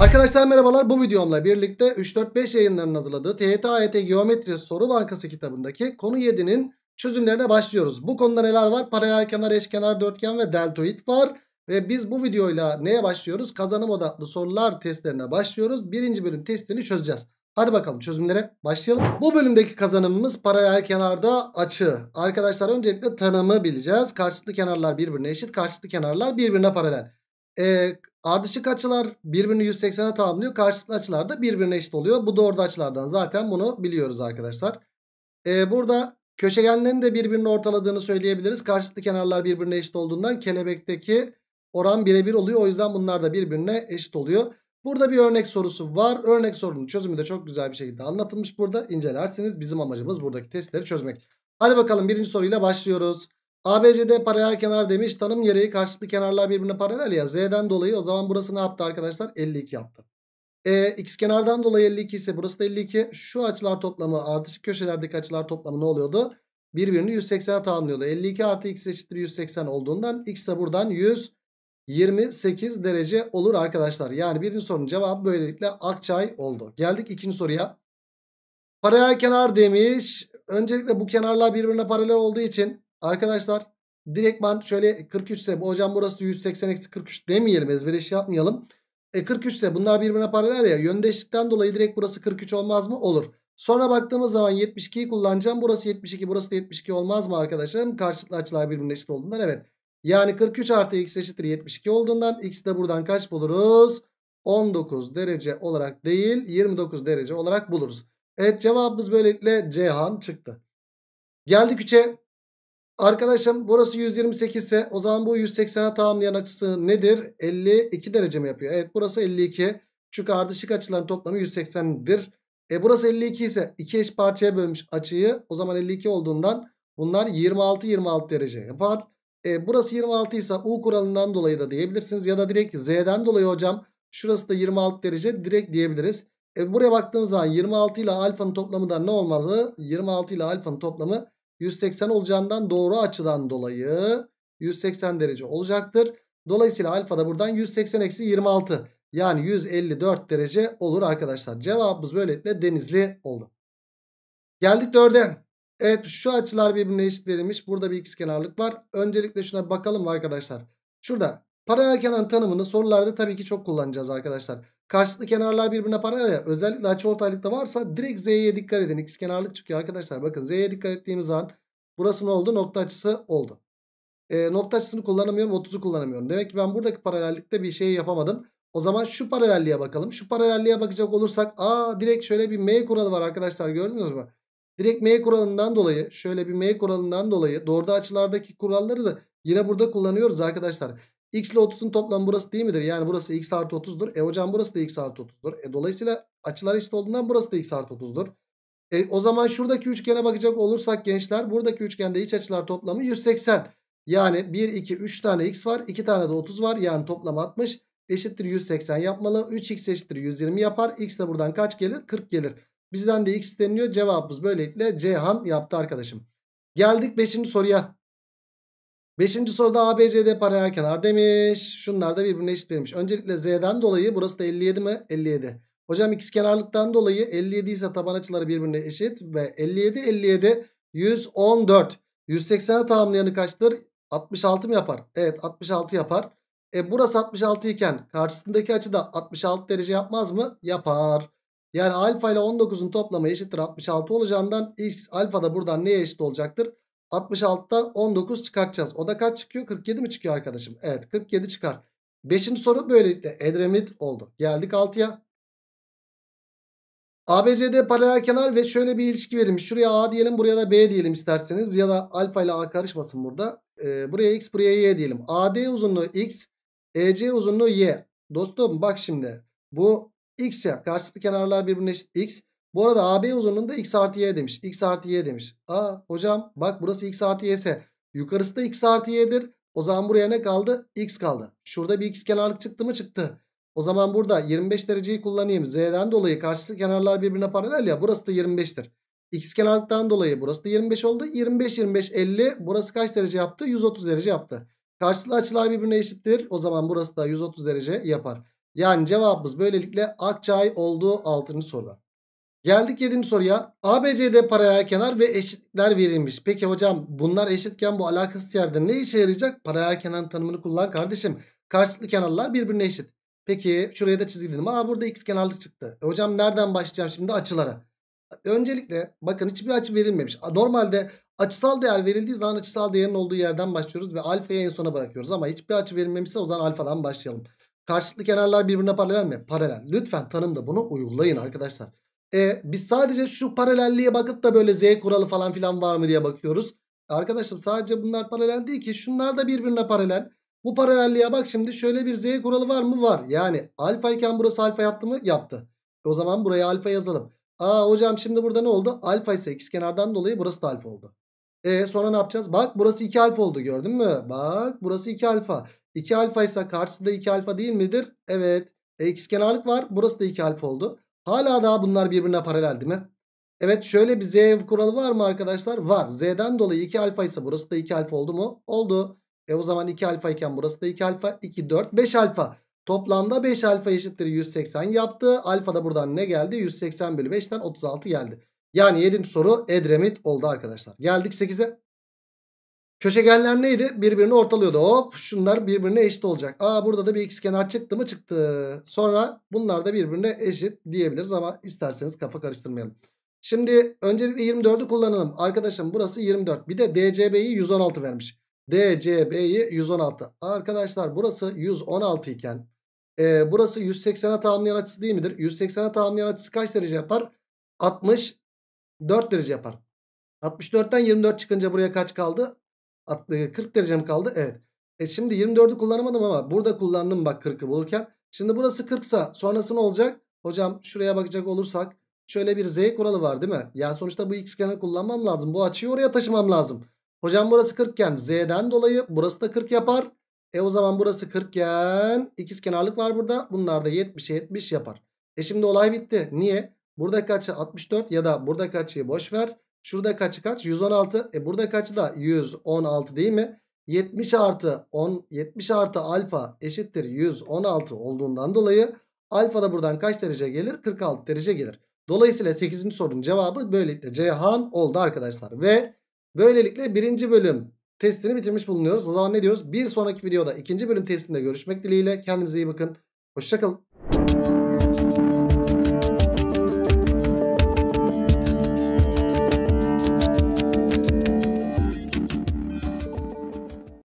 Arkadaşlar merhabalar bu videomla birlikte 3-4-5 yayınlarının hazırladığı THT AYT e Geometri Soru Bankası kitabındaki konu 7'nin çözümlerine başlıyoruz. Bu konuda neler var? Paralel kenar, eşkenar, dörtgen ve deltoid var. Ve biz bu videoyla neye başlıyoruz? Kazanım odaklı sorular testlerine başlıyoruz. Birinci bölüm testini çözeceğiz. Hadi bakalım çözümlere başlayalım. Bu bölümdeki kazanımımız paralel kenarda açı. Arkadaşlar öncelikle tanımı bileceğiz. Karşılıklı kenarlar birbirine eşit. Karşılıklı kenarlar birbirine paralel e, ardışık açılar birbirini 180'e tamamlıyor. Karşılıklı açılar da birbirine eşit oluyor. Bu doğru açılardan zaten bunu biliyoruz arkadaşlar. E, burada köşegenlerin de birbirini ortaladığını söyleyebiliriz. Karşılıklı kenarlar birbirine eşit olduğundan kelebekteki oran birebir oluyor. O yüzden bunlar da birbirine eşit oluyor. Burada bir örnek sorusu var. Örnek sorunun çözümü de çok güzel bir şekilde anlatılmış burada. İncelerseniz bizim amacımız buradaki testleri çözmek. Hadi bakalım birinci soruyla başlıyoruz. ABCD paralel kenar demiş. Tanım gereği karşılıklı kenarlar birbirine paralel ya. Z'den dolayı o zaman burası ne yaptı arkadaşlar? 52 yaptı. E, x kenardan dolayı 52 ise burası da 52. Şu açılar toplamı artışık köşelerdeki açılar toplamı ne oluyordu? Birbirini 180'e tamamlıyordu. 52 artı x eşittir 180 olduğundan x de buradan 128 derece olur arkadaşlar. Yani birinci sorunun cevabı böylelikle Akçay oldu. Geldik ikinci soruya. Paralel kenar demiş. Öncelikle bu kenarlar birbirine paralel olduğu için Arkadaşlar direktman şöyle 43 ise bu hocam burası 180 eksi 43 demeyelim ezbere şey yapmayalım. E 43 ise bunlar birbirine paralel ya yöndeşlikten dolayı direkt burası 43 olmaz mı? Olur. Sonra baktığımız zaman 72'yi kullanacağım. Burası 72 burası da 72 olmaz mı arkadaşlarım? Karşılıklı açılar birbirine eşit olduğundan evet. Yani 43 artı x eşittir 72 olduğundan x de buradan kaç buluruz? 19 derece olarak değil 29 derece olarak buluruz. Evet cevabımız böylelikle Cihan çıktı. Geldik 3'e. Arkadaşım burası 128 ise o zaman bu 180'e tamamlayan açısı nedir? 52 derece mi yapıyor? Evet burası 52. Çünkü ardışık açıların toplamı 180'dir. E burası 52 ise 2 eş parçaya bölmüş açıyı. O zaman 52 olduğundan bunlar 26-26 derece yapar. E burası 26 ise U kuralından dolayı da diyebilirsiniz. Ya da direkt Z'den dolayı hocam. Şurası da 26 derece direkt diyebiliriz. E buraya baktığımız zaman 26 ile alfanın toplamı da ne olmalı? 26 ile alfanın toplamı 180 olacağından doğru açıdan dolayı 180 derece olacaktır. Dolayısıyla alfa da buradan 180 eksi 26 yani 154 derece olur arkadaşlar. Cevabımız böylelikle denizli oldu. Geldik 4'e. Evet şu açılar birbirine eşit verilmiş. Burada bir kenarlık var. Öncelikle şuna bakalım arkadaşlar. Şurada paralel kenarın tanımını sorularda tabii ki çok kullanacağız arkadaşlar. Karşılıklı kenarlar birbirine paralel ya. Özellikle açıortaylıkta varsa direkt Z'ye dikkat edin. X kenarlık çıkıyor arkadaşlar. Bakın Z'ye dikkat ettiğimiz an burası ne oldu? Nokta açısı oldu. E, nokta açısını kullanamıyorum. 30'u kullanamıyorum. Demek ki ben buradaki paralellikte bir şey yapamadım. O zaman şu paralelliğe bakalım. Şu paralelliğe bakacak olursak aa direkt şöyle bir M kuralı var arkadaşlar gördünüz mü? Direkt M kuralından dolayı şöyle bir M kuralından dolayı doğruda açılardaki kuralları da yine burada kullanıyoruz arkadaşlar. X ile 30'un toplamı burası değil midir? Yani burası x artı 30'dur. E hocam burası da x artı 30'dur. E dolayısıyla açılar eşit olduğundan burası da x artı 30'dur. E, o zaman şuradaki üçgene bakacak olursak gençler buradaki üçgende iç açılar toplamı 180. Yani 1, 2, 3 tane x var. 2 tane de 30 var. Yani toplam 60 eşittir 180 yapmalı. 3x eşittir 120 yapar. X de buradan kaç gelir? 40 gelir. Bizden de x isteniyor. Cevabımız böylelikle Ceyhan yaptı arkadaşım. Geldik 5. soruya. Beşinci soruda ABCD paralel kenar demiş. Şunlar da birbirine eşit demiş. Öncelikle Z'den dolayı burası da 57 mi? 57. Hocam kenarlıktan dolayı 57 ise taban açıları birbirine eşit. Ve 57 57 114. 180'e tamamlayanı kaçtır? 66 mı yapar? Evet 66 yapar. E burası 66 iken karşısındaki açı da 66 derece yapmaz mı? Yapar. Yani alfa ile 19'un toplamı eşittir 66 olacağından x alfa da buradan neye eşit olacaktır? 66'dan 19 çıkartacağız. O da kaç çıkıyor? 47 mi çıkıyor arkadaşım? Evet 47 çıkar. Beşinci soru böylelikle Edremit oldu. Geldik 6'ya. ABCD paralel kenar ve şöyle bir ilişki verilmiş. Şuraya A diyelim buraya da B diyelim isterseniz. Ya da alfa ile A karışmasın burada. Ee, buraya X buraya Y diyelim. AD uzunluğu X. EC uzunluğu Y. Dostum bak şimdi. Bu X'e karşılıklı kenarlar birbirine eşit X. Bu arada AB uzunluğunda x artı y demiş. X artı y demiş. Aa hocam bak burası x artı y ise yukarısı da x artı y'dir. O zaman buraya ne kaldı? X kaldı. Şurada bir x kenarlık çıktı mı çıktı. O zaman burada 25 dereceyi kullanayım. Z'den dolayı karşısı kenarlar birbirine paralel ya. Burası da 25'tir. X kenarlıktan dolayı burası da 25 oldu. 25 25 50. Burası kaç derece yaptı? 130 derece yaptı. Karşılıklı açılar birbirine eşittir. O zaman burası da 130 derece yapar. Yani cevabımız böylelikle Akçay olduğu 6. soruda. Geldik 7. soruya. ABCD paralel kenar ve eşitler verilmiş. Peki hocam bunlar eşitken bu alakasız yerde ne işe yarayacak? Paralel kenar tanımını kullan kardeşim. Karşılıklı kenarlar birbirine eşit. Peki şuraya da çizildim. Aa burada x kenarlık çıktı. E, hocam nereden başlayacağım şimdi açılara? Öncelikle bakın hiçbir açı verilmemiş. Normalde açısal değer verildiği zaman açısal değerin olduğu yerden başlıyoruz ve alfayı en sona bırakıyoruz. Ama hiçbir açı verilmemişse o zaman alfadan başlayalım. Karşılıklı kenarlar birbirine paralel mi? Paralel. Lütfen tanımda bunu uygulayın arkadaşlar. E, biz sadece şu paralelliğe bakıp da böyle Z kuralı falan filan var mı diye bakıyoruz. Arkadaşım sadece bunlar paralel değil ki şunlar da birbirine paralel. Bu paralelliğe bak şimdi şöyle bir Z kuralı var mı? Var. Yani alfa iken burası alfa yaptı mı? Yaptı. O zaman buraya alfa yazalım. Aa hocam şimdi burada ne oldu? Alfa ise x kenardan dolayı burası da alfa oldu. E sonra ne yapacağız? Bak burası 2 alfa oldu gördün mü? Bak burası 2 alfa. 2 alfa ise karşısında 2 alfa değil midir? Evet. E, kenarlık var. Burası da 2 alfa oldu. Hala daha bunlar birbirine paralel değil mi? Evet şöyle bir Z kuralı var mı arkadaşlar? Var. Z'den dolayı 2 alfa ise burası da 2 alfa oldu mu? Oldu. E o zaman 2 alfa iken burası da 2 alfa. 2, 4, 5 alfa. Toplamda 5 alfa eşittir 180 yaptı. Alfa da buradan ne geldi? 180 bölü 5'ten 36 geldi. Yani 7. soru Edremit oldu arkadaşlar. Geldik 8'e. Köşegenler neydi? Birbirini ortalıyordu. Hop şunlar birbirine eşit olacak. Aa burada da bir x kenar çıktı mı? Çıktı. Sonra bunlar da birbirine eşit diyebiliriz ama isterseniz kafa karıştırmayalım. Şimdi öncelikle 24'ü kullanalım. Arkadaşım burası 24. Bir de DCB'yi 116 vermiş. DCB'yi 116. Arkadaşlar burası 116 iken e, burası 180'e tamamlayan açısı değil midir? 180'e tamamlayan açısı kaç derece yapar? 64 derece yapar. 64'ten 24 çıkınca buraya kaç kaldı? 40 derecem kaldı? Evet. E şimdi 24'ü kullanamadım ama burada kullandım bak 40'ı bulurken. Şimdi burası 40 sa sonrası ne olacak? Hocam şuraya bakacak olursak şöyle bir z kuralı var değil mi? Yani sonuçta bu xgeni kullanmam lazım. Bu açıyı oraya taşımam lazım. Hocam burası 40 iken z'den dolayı burası da 40 yapar. E o zaman burası 40 iken ikizkenarlık var burada. Bunlar da 70'e 70 yapar. E şimdi olay bitti. Niye? Buradaki açı 64 ya da buradaki açıyı boş ver. Şurada kaçı kaç? 116. E burada kaçı da? 116 değil mi? 70 artı 10 70 artı alfa eşittir 116 olduğundan dolayı alfa da buradan kaç derece gelir? 46 derece gelir. Dolayısıyla 8. sorunun cevabı böylelikle Ceyhan oldu arkadaşlar. Ve böylelikle 1. bölüm testini bitirmiş bulunuyoruz. O zaman ne diyoruz? Bir sonraki videoda 2. bölüm testinde görüşmek dileğiyle. Kendinize iyi bakın. Hoşçakalın.